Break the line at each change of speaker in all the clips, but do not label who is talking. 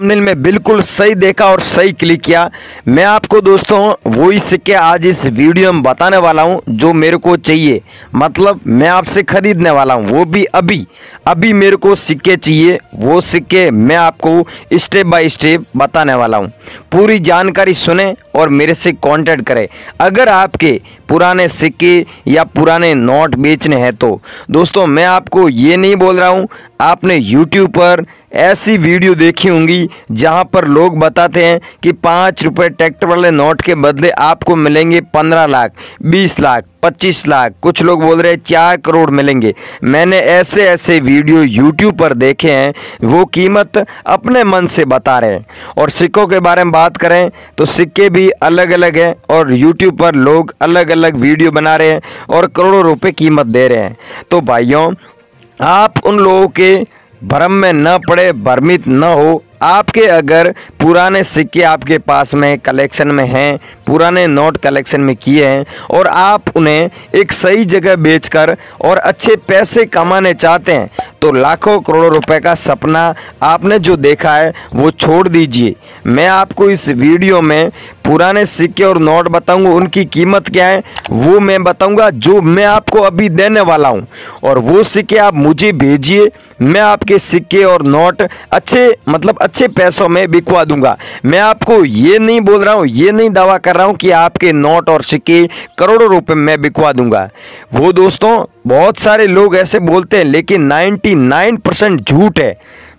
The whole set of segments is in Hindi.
थंबनेल में बिल्कुल सही देखा और सही क्लिक किया मैं आपको दोस्तों वही सिक्के आज इस वीडियो में बताने वाला हूं जो मेरे को चाहिए मतलब मैं आपसे ख़रीदने वाला हूं वो भी अभी अभी मेरे को सिक्के चाहिए वो सिक्के मैं आपको स्टेप बाय स्टेप बताने वाला हूं पूरी जानकारी सुने और मेरे से कांटेक्ट करें अगर आपके पुराने सिक्के या पुराने नोट बेचने हैं तो दोस्तों मैं आपको ये नहीं बोल रहा हूँ आपने YouTube पर ऐसी वीडियो देखी होंगी जहाँ पर लोग बताते हैं कि पाँच रुपये ट्रैक्टर वाले नोट के बदले आपको मिलेंगे पंद्रह लाख बीस लाख पच्चीस लाख कुछ लोग बोल रहे हैं चार करोड़ मिलेंगे मैंने ऐसे ऐसे वीडियो यूट्यूब पर देखे हैं वो कीमत अपने मन से बता रहे हैं और सिक्कों के बारे में बात करें तो सिक्के भी अलग अलग हैं और यूट्यूब पर लोग अलग अलग वीडियो बना रहे हैं और करोड़ों रुपये कीमत दे रहे हैं तो भाइयों आप उन लोगों के भ्रम में न पड़े भ्रमित न हो आपके अगर पुराने सिक्के आपके पास में कलेक्शन में हैं पुराने नोट कलेक्शन में किए हैं और आप उन्हें एक सही जगह बेचकर और अच्छे पैसे कमाने चाहते हैं तो लाखों करोड़ों रुपए का सपना आपने जो देखा है वो छोड़ दीजिए मैं आपको इस वीडियो में पुराने सिक्के और नोट बताऊंगा उनकी कीमत क्या है वो मैं बताऊंगा जो मैं आपको अभी देने वाला हूं और वो सिक्के आप मुझे भेजिए मैं आपके सिक्के और नोट अच्छे मतलब अच्छे पैसों में बिकवा दूंगा मैं आपको ये नहीं बोल रहा हूँ ये नहीं दावा कर रहा हूँ कि आपके नोट और सिक्के करोड़ों रुपये में बिकवा दूंगा वो दोस्तों बहुत सारे लोग ऐसे बोलते हैं लेकिन नाइन्टी परसेंट झूठ है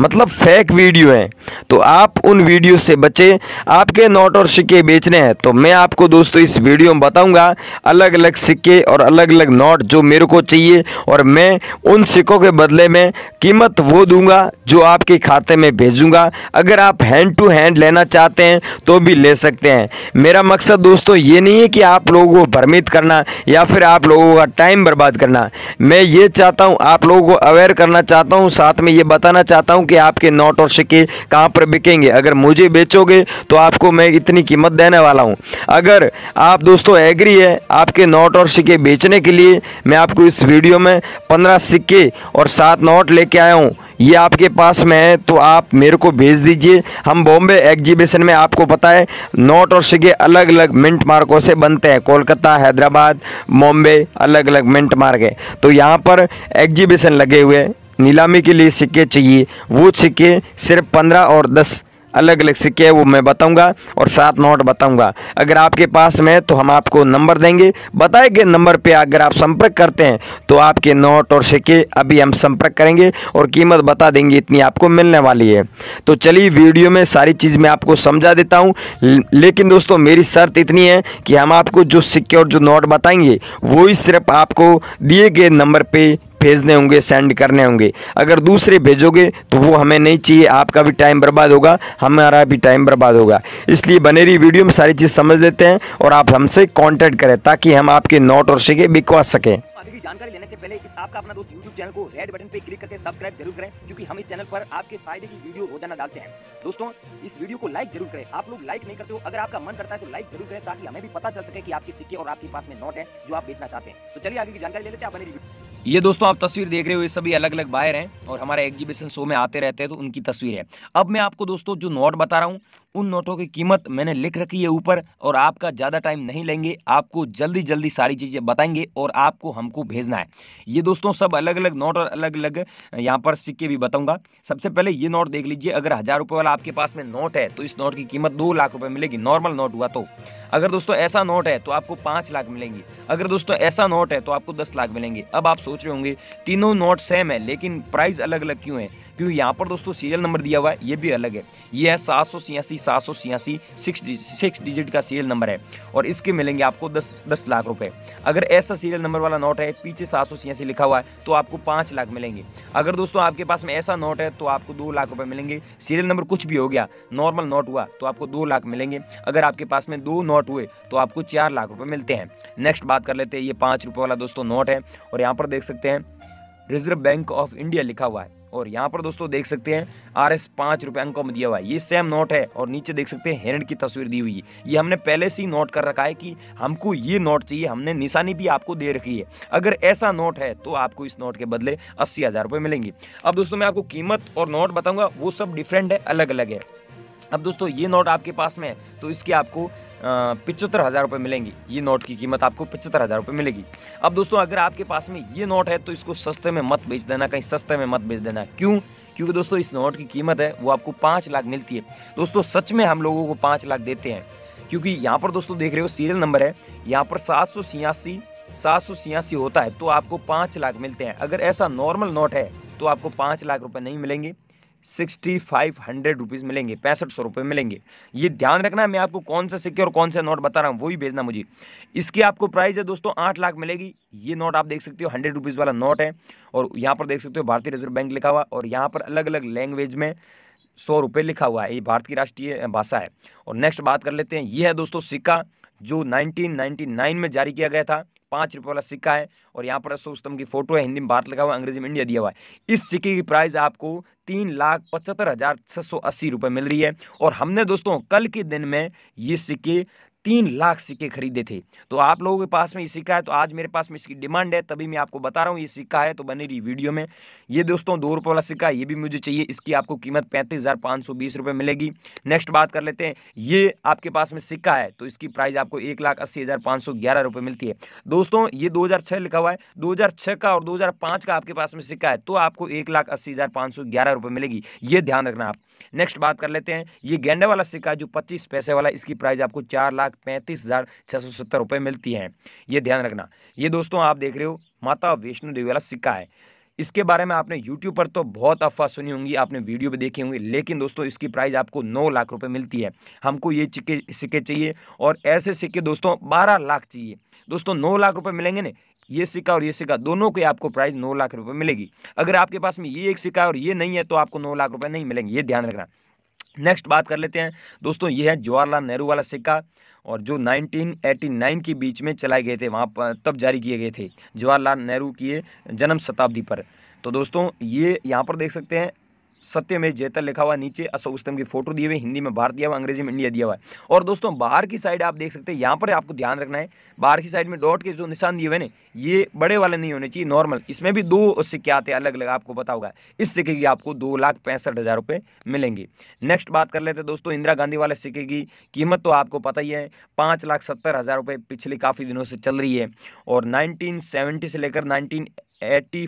मतलब फेक वीडियो हैं तो आप उन वीडियो से बचें आपके नोट और सिक्के बेचने हैं तो मैं आपको दोस्तों इस वीडियो में बताऊंगा अलग अलग सिक्के और अलग अलग नोट जो मेरे को चाहिए और मैं उन सिक्कों के बदले में कीमत वो दूंगा जो आपके खाते में भेजूंगा अगर आप हैंड टू हैंड लेना चाहते हैं तो भी ले सकते हैं मेरा मकसद दोस्तों ये नहीं है कि आप लोगों को भ्रमित करना या फिर आप लोगों का टाइम बर्बाद करना मैं ये चाहता हूँ आप लोगों को अवेयर करना चाहता हूँ साथ में ये बताना चाहता हूँ हूं कि आपके नोट और सिक्के कहां पर बिकेंगे अगर मुझे बेचोगे तो आपको मैं इतनी कीमत देने वाला हूं अगर आप दोस्तों एग्री है आपके नोट और सिक्के बेचने के लिए मैं आपको इस वीडियो में पंद्रह सिक्के और सात नोट लेके आया हूँ ये आपके पास में है तो आप मेरे को भेज दीजिए हम बॉम्बे एग्जीबिशन में आपको पता है नोट और सिक्के अलग अलग मिंट मार्कों से बनते हैं कोलकाता हैदराबाद बॉम्बे अलग अलग मिंट मार्क है तो यहाँ पर एग्जीबिशन लगे हुए हैं नीलामी के लिए सिक्के चाहिए वो सिक्के सिर्फ पंद्रह और दस अलग अलग सिक्के हैं वो मैं बताऊंगा और सात नोट बताऊंगा अगर आपके पास में तो हम आपको नंबर देंगे बताए गए नंबर पे अगर आप संपर्क करते हैं तो आपके नोट और सिक्के अभी हम संपर्क करेंगे और कीमत बता देंगे इतनी आपको मिलने वाली है तो चलिए वीडियो में सारी चीज़ मैं आपको समझा देता हूँ लेकिन दोस्तों मेरी शर्त इतनी है कि हम आपको जो सिक्के और जो नोट बताएंगे वही सिर्फ आपको दिए गए नंबर पर भेजने होंगे सेंड करने होंगे अगर दूसरे भेजोगे तो वो हमें नहीं चाहिए आपका भी टाइम बर्बाद होगा हमारा भी टाइम बर्बाद होगा इसलिए बने रही वीडियो में सारी चीज़ समझ लेते हैं और आप हमसे कॉन्टैक्ट करें ताकि हम आपके नोट और शिके बिकवा सकें की जानकारी लेने से पहले
इस आपका अपना दोस्त यूट्यूब चैनल को रेड बटन पे क्लिक करके सब्सक्राइब जरूर करें क्योंकि हम इस चैनल पर आपके फायदे की वीडियो रोजाना डालते हैं दोस्तों इस वीडियो को लाइक जरूर करें आप लोग लाइक नहीं करते हो अगर आपका मन करता है तो लाइक जरूर करें ताकि हमें भी पता चल सके की आपके सिक्के और आपके पास में नोट है जो आप बेचना चाहते हैं तो चलिए आगे की जानकारी ले लेते हैं ये दोस्तों आप तस्वीर देख रहे हो ये सभी अलग अलग बायर हैं और हमारे एग्जीबिशन शो में आते रहते हैं तो उनकी तस्वीर है अब मैं आपको दोस्तों जो नोट बता रहा हूँ उन नोटों की कीमत मैंने लिख रखी है ऊपर और आपका ज़्यादा टाइम नहीं लेंगे आपको जल्दी जल्दी सारी चीज़ें बताएंगे और आपको हमको भेजना है ये दोस्तों सब अलग अलग नोट और अलग अलग यहाँ पर सिक्के भी बताऊँगा सबसे पहले ये नोट देख लीजिए अगर हज़ार रुपये वाला आपके पास में नोट है तो इस नोट की कीमत दो लाख रुपये मिलेगी नॉर्मल नोट हुआ तो अगर दोस्तों ऐसा नोट है तो आपको पाँच लाख मिलेंगे अगर दोस्तों ऐसा नोट है तो आपको दस लाख मिलेंगे अब आप सोच रहे होंगे तीनों नोट सेम है लेकिन प्राइस अलग अलग क्यों है क्योंकि यहाँ पर दोस्तों सीरियल नंबर दिया हुआ है ये भी अलग है ये है सात सौ छियासी सात सौ छियासी सिक्स डिजिट का सीरियल नंबर है और इसके मिलेंगे आपको दस दस लाख रुपए अगर ऐसा सीरियल नंबर वाला नोट है पीछे सात सौ छियासी लिखा हुआ है तो आपको पाँच लाख मिलेंगे अगर दोस्तों आपके पास में ऐसा नोट है तो आपको दो लाख रुपये मिलेंगे सीरियल नंबर कुछ भी हो गया नॉर्मल नोट हुआ तो आपको दो लाख मिलेंगे अगर आपके पास में दो नोट हुए तो आपको चार लाख रुपये मिलते हैं नेक्स्ट बात कर लेते हैं ये पाँच रुपये वाला दोस्तों नोट है और यहाँ पर देख सकते हैं रिजर्व बैंक ऑफ इंडिया लिखा हुआ है और यहाँ पर दोस्तों देख सकते हैं आर एस पाँच रुपये अंकों में दिया हुआ है ये सेम नोट है और नीचे देख सकते हैं हेरण की तस्वीर दी हुई है ये हमने पहले से ही नोट कर रखा है कि हमको ये नोट चाहिए हमने निशानी भी आपको दे रखी है अगर ऐसा नोट है तो आपको इस नोट के बदले अस्सी हज़ार रुपये मिलेंगे अब दोस्तों मैं आपको कीमत और नोट बताऊँगा वो सब डिफरेंट है अलग अलग है अब दोस्तों ये नोट आपके पास में है तो इसकी आपको पिचहत्तर हज़ार रुपये मिलेंगी ये नोट की कीमत आपको पिचहत्तर हज़ार रुपये मिलेगी अब दोस्तों अगर आपके पास में ये नोट है तो इसको सस्ते में मत बेच देना कहीं सस्ते में मत बेच देना क्यों क्योंकि दोस्तों इस नोट की कीमत है वो आपको पाँच लाख मिलती है दोस्तों सच में हम लोगों को पाँच लाख देते हैं क्योंकि यहाँ पर दोस्तों देख रहे हो सीरियल नंबर है यहाँ पर सात सौ छियासी सात सौ छियासी होता है तो आपको पाँच लाख मिलते हैं अगर ऐसा नॉर्मल नोट है तो आपको पाँच लाख रुपये नहीं मिलेंगे सिक्सटी फाइव हंड्रेड रुपीज़ मिलेंगे पैंसठ सौ रुपये मिलेंगे ये ध्यान रखना मैं आपको कौन सा सिक्के और कौन सा नोट बता रहा हूँ वही भेजना मुझे इसकी आपको प्राइस है दोस्तों आठ लाख मिलेगी ये नोट आप देख सकते हो हंड्रेड रुपीज़ वाला नोट है और यहाँ पर देख सकते हो भारतीय रिजर्व बैंक लिखा हुआ और यहाँ पर अलग अलग लैंग्वेज में सौ रुपये लिखा हुआ है ये भारत की राष्ट्रीय भाषा है और नेक्स्ट बात कर लेते हैं ये है दोस्तों सिक्का जो 1999 में जारी किया गया था पांच रुपए वाला सिक्का है और यहाँ पर अशोकस्तंभ की फोटो है हिंदी में भारत लगा हुआ अंग्रेजी में इंडिया दिया हुआ है इस सिक्के की प्राइस आपको तीन लाख पचहत्तर हज़ार छह सौ अस्सी रुपए मिल रही है और हमने दोस्तों कल के दिन में ये सिक्के तीन लाख सिक्के खरीदे थे तो आप लोगों के पास में ये सिक्का है तो आज मेरे पास में इसकी डिमांड है तभी मैं आपको बता रहा हूँ ये सिक्का है तो बने रही वीडियो में ये दोस्तों दो रुपये वाला सिक्का ये भी मुझे चाहिए इसकी आपको कीमत पैंतीस हज़ार पाँच सौ बीस रुपये मिलेगी नेक्स्ट बात कर लेते हैं ये आपके पास में सिक्का है तो इसकी प्राइस आपको एक लाख अस्सी हज़ार पाँच सौ ग्यारह रुपये मिलती है दोस्तों ये दो हज़ार छः लिखा हुआ है दो हज़ार छः का और दो हज़ार पाँच का आपके पास में सिक्का है तो आपको एक लाख अस्सी हज़ार पाँच सौ ग्यारह रुपये मिलेगी ये ध्यान रखना आप नेक्स्ट बात कर लेते हैं ये गेंडे वाला सिक्का जो पच्चीस पैसे वाला इसकी प्राइस आपको चार लाख लाख पैंतीस हज़ार छः सौ सत्तर रुपये मिलती है ये ध्यान रखना ये दोस्तों आप देख रहे हो माता वैष्णो देवी वाला सिक्का है इसके बारे में आपने YouTube पर तो बहुत अफवाह सुनी होंगी आपने वीडियो भी देखी होंगी लेकिन दोस्तों इसकी प्राइस आपको 9 लाख रुपए मिलती है हमको ये सिक्के सिक्के चाहिए और ऐसे सिक्के दोस्तों 12 लाख चाहिए दोस्तों 9 लाख रुपए मिलेंगे ना ये सिक्का और ये सिक्का दोनों के आपको प्राइस नौ लाख रुपए मिलेगी अगर आपके पास में ये एक सिक्का और ये नहीं है तो आपको नौ लाख रुपये नहीं मिलेंगे ये ध्यान रखना नेक्स्ट बात कर लेते हैं दोस्तों ये है जवाहरलाल नेहरू वाला सिक्का और जो 1989 के बीच में चलाए गए थे वहाँ पर तब जारी किए गए थे जवाहरलाल नेहरू की जन्म शताब्दी पर तो दोस्तों ये यहाँ पर देख सकते हैं सत्य में जेतल लिखा हुआ नीचे अशोक स्तंभ की फोटो दिए हुए हिंदी में भारत दिया हुआ अंग्रेजी में इंडिया दिया हुआ है और दोस्तों बाहर की साइड आप देख सकते हैं यहाँ पर आपको ध्यान रखना है बाहर की साइड में डॉट के जो निशान दिए हुए ना ये बड़े वाले नहीं होने चाहिए नॉर्मल इसमें भी दो सिक्के आते हैं अलग अलग आपको पता होगा इस सिक्के की आपको दो लाख पैंसठ हज़ार रुपये मिलेंगे नेक्स्ट बात कर लेते हैं दोस्तों इंदिरा गांधी वाले सिक्के की कीमत तो आपको पता ही है पाँच लाख सत्तर हज़ार रुपये पिछले काफ़ी दिनों से चल रही है और नाइनटीन से लेकर नाइनटीन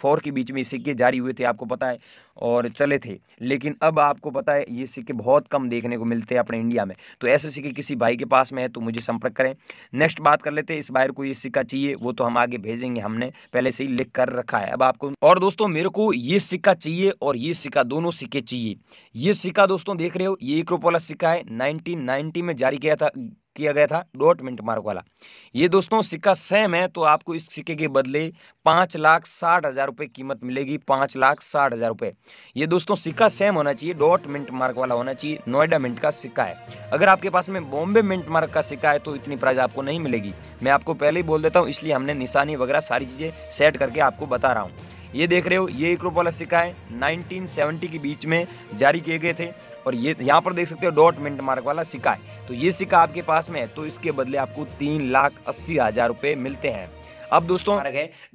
फोर के बीच में सिक्के जारी हुए थे आपको पता है और चले थे लेकिन अब आपको पता है ये सिक्के बहुत कम देखने को मिलते हैं अपने इंडिया में तो ऐसे सिक्के किसी भाई के पास में है तो मुझे संपर्क करें नेक्स्ट बात कर लेते हैं इस भाई को ये सिक्का चाहिए वो तो हम आगे भेजेंगे हमने पहले से ही लिख कर रखा है अब आपको और दोस्तों मेरे को ये सिक्का चाहिए और ये सिक्का दोनों सिक्के चाहिए ये सिक्का दोस्तों देख रहे हो ये एक रुपये वाला सिक्का है नाइनटीन में जारी किया था किया गया था डॉट मिनट मार्क वाला ये दोस्तों सिक्का सेम है तो आपको इस सिक्के के बदले पाँच लाख साठ हज़ार रुपये कीमत मिलेगी पाँच लाख साठ हज़ार रुपये ये दोस्तों सिक्का सेम होना चाहिए डॉट मिनट मार्क वाला होना चाहिए नोएडा मिनट का सिक्का है अगर आपके पास में बॉम्बे मिनट मार्क का सिक्का है तो इतनी प्राइज आपको नहीं मिलेगी मैं आपको पहले ही बोल देता हूँ इसलिए हमने निशानी वगैरह सारी चीज़ें सेट करके आपको बता रहा हूँ ये देख रहे हो ये एक रूप वाला सिक्का है 1970 के बीच में जारी किए गए थे और ये यहाँ पर देख सकते हो डॉट मिनट मार्क वाला सिक्का है तो ये सिक्का आपके पास में है तो इसके बदले आपको तीन लाख अस्सी हज़ार रुपये मिलते हैं अब दोस्तों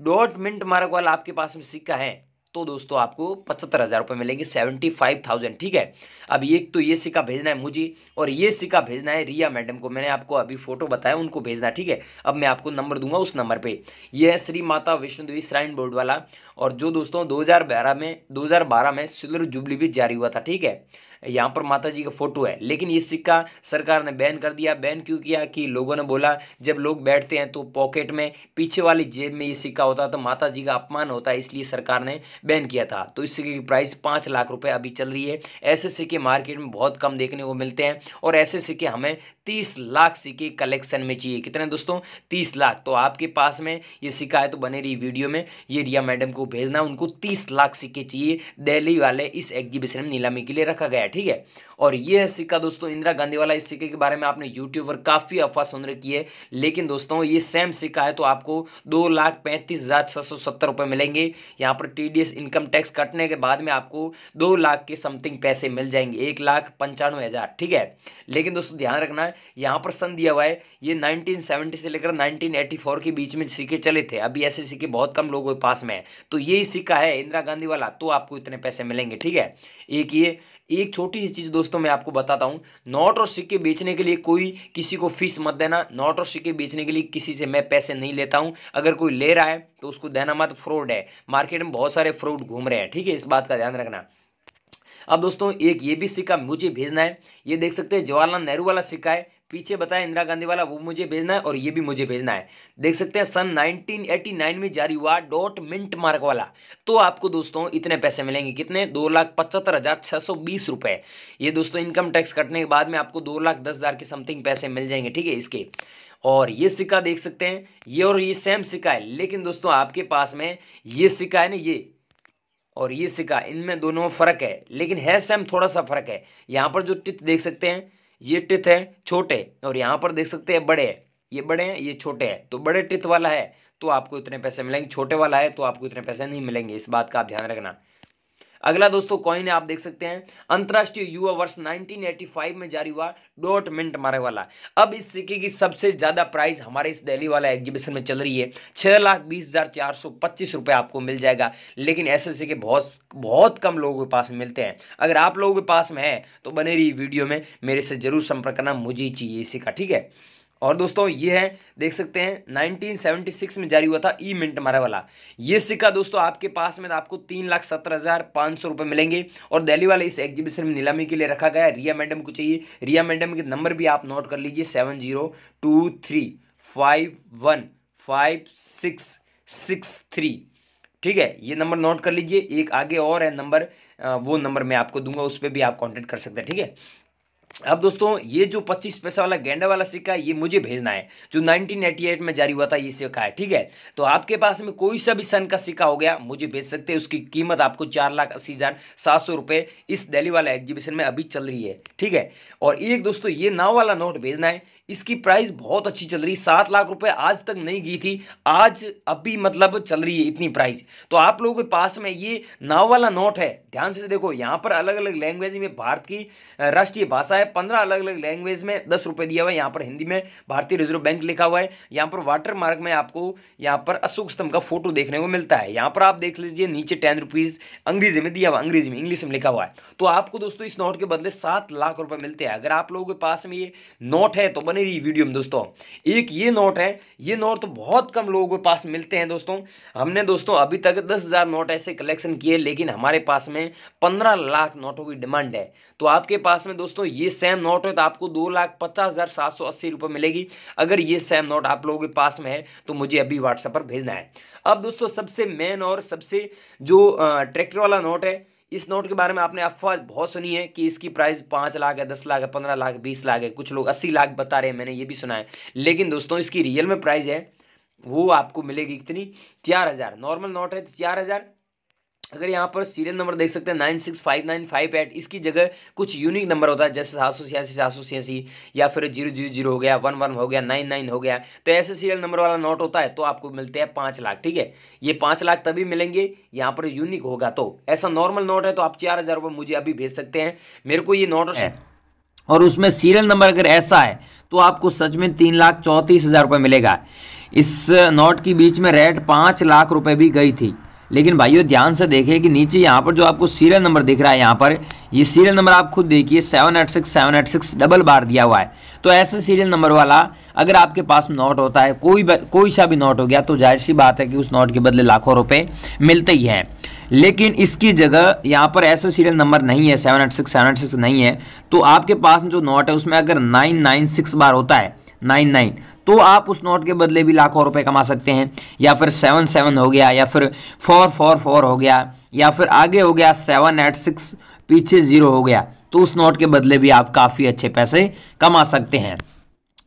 डॉट मिनट मार्क वाला आपके पास में सिक्का है तो दोस्तों आपको पचहत्तर हज़ार रुपये मिलेंगे सेवेंटी फाइव थाउजेंड ठीक है अब एक तो ये सिक्का भेजना है मुझे और ये सिक्का भेजना है रिया मैडम को मैंने आपको अभी फोटो बताया उनको भेजना ठीक है अब मैं आपको नंबर दूंगा उस नंबर पर यह है श्री माता वैष्णो देवी श्राइन बोर्ड वाला और जो दोस्तों दो में दो में सिल्वर जुबली भी जारी हुआ था ठीक है यहाँ पर माता जी का फोटो है लेकिन ये सिक्का सरकार ने बैन कर दिया बैन क्यों किया कि लोगों ने बोला जब लोग बैठते हैं तो पॉकेट में पीछे वाली जेब में ये सिक्का होता है तो माता जी का अपमान होता है इसलिए सरकार ने बैन किया था तो इस सिक्के की प्राइस पाँच लाख रुपये अभी चल रही है ऐसे सिक्के मार्केट में बहुत कम देखने को मिलते हैं और ऐसे सिक्के हमें तीस लाख सिक्के कलेक्शन में चाहिए कितने दोस्तों तीस लाख तो आपके पास में ये सिक्का है तो बने रही वीडियो में ये रिया मैडम को भेजना उनको तीस लाख सिक्के चाहिए दिल्ली वाले इस एग्जीबिशन में नीलामी के लिए रखा गया ठीक है और ये सिक्का दोस्तों इंदिरा गांधी वाला इस सिक्के के बारे में आपने यूट्यूब पर काफ़ी अफवाह सुन रखी है लेकिन दोस्तों ये सेम सिक्का है तो आपको दो लाख पैंतीस हज़ार छः सौ सत्तर रुपये मिलेंगे यहाँ पर टी डी एस इस इनकम टैक्स कटने के बाद में आपको दो लाख के समथिंग पैसे मिल जाएंगे एक लाख पंचानवे हज़ार ठीक है लेकिन दोस्तों ध्यान रखना है यहाँ पर सन दिया हुआ है ये 1970 से लेकर 1984 के बीच में सिक्के चले थे अभी ऐसे सिक्के बहुत कम लोगों के पास में है तो ये सिक्का है इंदिरा गांधी वाला तो आपको इतने पैसे मिलेंगे ठीक है एक ये एक छोटी सी चीज़ दोस्तों मैं आपको बताता हूँ नोट और सिक्के बेचने के लिए कोई किसी को फीस मत देना नोट और सिक्के बेचने के लिए किसी से मैं पैसे नहीं लेता हूँ अगर कोई ले रहा है तो उसको देना मत फ्रॉड है मार्केट में बहुत सारे फ्रॉड घूम रहे हैं ठीक है इस बात का ध्यान रखना अब दोस्तों एक ये भी सिक्का मुझे भेजना है ये देख सकते हैं जवाहरलाल नेहरू वाला सिक्का है पीछे बताया इंदिरा गांधी वाला वो मुझे भेजना है और ये भी मुझे भेजना है देख सकते हैं सन 1989 में जारी हुआ डॉट मिंट मार्क वाला तो आपको दोस्तों इतने पैसे मिलेंगे कितने दो लाख पचहत्तर हजार छह सौ बीस रुपए ये दोस्तों इनकम टैक्स कटने के बाद में आपको दो लाख दस हज़ार के समथिंग पैसे मिल जाएंगे ठीक है इसके और ये सिक्का देख सकते हैं ये और ये सेम सिक्का है लेकिन दोस्तों आपके पास में ये सिक्का है ना ये और ये सिक्का इनमें दोनों में फ़र्क है लेकिन है सेम थोड़ा सा फ़र्क है यहाँ पर जो टिथ देख सकते हैं ये टिथ है छोटे और यहाँ पर देख सकते हैं बड़े ये बड़े हैं ये छोटे हैं तो बड़े टिथ वाला है तो आपको इतने पैसे मिलेंगे छोटे वाला है तो आपको इतने पैसे नहीं मिलेंगे इस बात का आप ध्यान रखना अगला दोस्तों कॉइन है आप देख सकते हैं अंतरराष्ट्रीय युवा वर्ष 1985 में जारी हुआ डॉट मिंट मारे वाला अब इस सिक्के की सबसे ज्यादा प्राइस हमारे इस दिल्ली वाला एग्जीबिशन में चल रही है छह लाख बीस हजार चार सौ पच्चीस रुपए आपको मिल जाएगा लेकिन ऐसे सिक्के बहुत बहुत कम लोगों के पास मिलते हैं अगर आप लोगों के पास में है तो बने रही वीडियो में मेरे से जरूर संपर्क करना मुझे चाहिए का ठीक है और दोस्तों ये है देख सकते हैं 1976 में जारी हुआ था ई मिंट मारा वाला ये सिक्का दोस्तों आपके पास में आपको तीन लाख सत्तर हज़ार पाँच सौ रुपये मिलेंगे और दिल्ली वाले इस एग्जीबिशन में नीलामी के लिए रखा गया रिया मैडम को चाहिए रिया मैडम के नंबर भी आप नोट कर लीजिए seven zero two three five one five six six three ठीक है ये नंबर नोट कर लीजिए एक आगे और है नंबर वो नंबर मैं आपको दूंगा उस पर भी आप कॉन्टेक्ट कर सकते हैं ठीक है अब दोस्तों ये जो 25 पैसा वाला गेंडा वाला सिक्का ये मुझे भेजना है जो 1988 में जारी हुआ था ये सिक्का है ठीक है तो आपके पास में कोई सा भी सन का सिक्का हो गया मुझे भेज सकते हैं उसकी कीमत आपको चार लाख अस्सी हज़ार सात सौ रुपये इस दिल्ली वाला एग्जीबिशन में अभी चल रही है ठीक है और एक दोस्तों ये नाव वाला नोट भेजना है इसकी प्राइस बहुत अच्छी चल रही है सात लाख रुपये आज तक नहीं गई थी आज अभी मतलब चल रही है इतनी प्राइस तो आप लोगों के पास में ये नाव वाला नोट है ध्यान से देखो यहाँ पर अलग अलग लैंग्वेज में भारत की राष्ट्रीय भाषा है पंद्रह अलग अलग लैंग्वेज में दस रुपये दिया हुआ है यहाँ पर हिंदी में भारतीय रिजर्व बैंक लिखा हुआ है यहाँ पर वाटर मार्क में आपको यहाँ पर अशोक स्तंभ का फोटो देखने को मिलता है यहाँ पर आप देख लीजिए नीचे टेन रुपीज़ अंग्रेजी में दिया हुआ अंग्रेजी में इंग्लिश में लिखा हुआ है तो आपको दोस्तों इस नोट के बदले सात लाख रुपये मिलते हैं अगर आप लोगों के पास में ये नोट है तो बने रही वीडियो में दोस्तों एक ये नोट है ये नोट तो बहुत कम लोगों के पास मिलते हैं दोस्तों हमने दोस्तों अभी तक दस हज़ार नोट ऐसे कलेक्शन किए लेकिन हमारे पास में पंद्रह लाख नोटों की डिमांड है तो आपके पास में दोस्तों ये सेम नोट है तो आपको दो लाख पचास हज़ार सात सौ अस्सी रुपये मिलेगी अगर ये सेम नोट आप लोगों के पास में है तो मुझे अभी व्हाट्सएप पर भेजना है अब दोस्तों सबसे मेन और सबसे जो ट्रैक्टर वाला नोट है इस नोट के बारे में आपने अफवाह बहुत सुनी है कि इसकी प्राइस पाँच लाख है दस लाख है पंद्रह लाख बीस लाख है कुछ लोग अस्सी लाख बता रहे हैं मैंने ये भी सुना है लेकिन दोस्तों इसकी रियल में प्राइस है वो आपको मिलेगी कितनी चार हज़ार नॉर्मल नोट है तो चार हज़ार अगर यहाँ पर सीरियल नंबर देख सकते हैं nine six five nine five eight इसकी जगह कुछ यूनिक नंबर होता है जैसे सात सौ छियासी सात सौ छियासी या फिर जीरो जीरो जीरो हो गया वन वन हो गया नाइन नाइन हो गया तो ऐसे सीरियल नंबर वाला नोट होता है तो आपको मिलते हैं पाँच लाख ठीक है ये पाँच लाख तभी मिलेंगे यहाँ पर यूनिक होगा तो ऐसा नॉर्मल नोट है तो आप चार हज़ार रुपये मुझे अभी भेज सकते हैं मेरे को ये नोट है और उसमें सीरियल नंबर अगर ऐसा है तो आपको सच में तीन लाख चौंतीस हज़ार रुपये मिलेगा इस नोट के बीच में रेट पाँच लाख रुपये भी गई थी लेकिन भाइयों ध्यान से देखें कि नीचे यहाँ पर जो आपको सीरियल नंबर दिख रहा है यहाँ पर ये सीरियल नंबर आप खुद देखिए seven eight six seven eight six double बार दिया हुआ है तो ऐसे सीरियल नंबर वाला अगर आपके पास नोट होता है कोई कोई सा भी नोट हो गया तो जाहिर सी बात है कि उस नोट के बदले लाखों रुपये मिलते ही हैं लेकिन इसकी जगह यहाँ पर ऐसा सीरियल नंबर नहीं है seven eight six seven eight six नहीं है तो आपके पास जो नोट है उसमें अगर नाइन नाइन सिक्स बार होता है नाइन नाइन तो आप उस नोट के बदले भी लाखों रुपए कमा सकते हैं या फिर सेवन सेवन हो गया या फिर फोर फोर फोर हो गया या फिर आगे हो गया सेवन एट सिक्स पीछे ज़ीरो हो गया तो उस नोट के बदले भी आप काफ़ी अच्छे पैसे कमा सकते हैं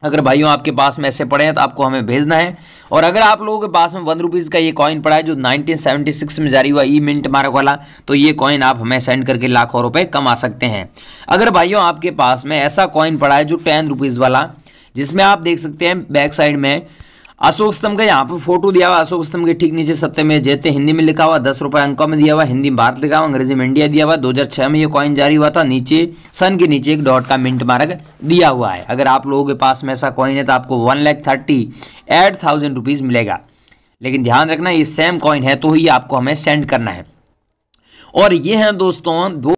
अगर भाइयों आपके पास में ऐसे पड़े हैं तो आपको हमें भेजना है और अगर आप लोगों के पास में वन रुपीज़ का ये कॉइन पड़ा है जो 1976 में जारी हुआ ई मिंट मार्क वाला तो ये कॉइन आप हमें सेंड करके लाखों रुपए कमा सकते हैं अगर भाइयों आपके पास में ऐसा कॉइन पड़ा है जो टेन रुपीज़ वाला जिसमें आप देख सकते हैं बैक साइड में अशोक स्तंभ का यहाँ पर फोटो दिया हुआ अशोक स्तंभ के ठीक नीचे सत्य में जैते हिंदी में लिखा हुआ दस रुपए अंकों में दिया हुआ हिंदी में भारत लिखा हुआ अंग्रेजी में इंडिया दिया हुआ दो हजार छह में ये कॉइन जारी हुआ था नीचे सन के नीचे एक डॉट का मिंट मार्ग दिया हुआ है अगर आप लोगों के पास में ऐसा कॉइन है तो आपको one lakh thirty eight thousand rupees मिलेगा लेकिन ध्यान रखना ये सेम कॉइन है तो ही आपको हमें सेंड करना है और ये हैं दोस्तों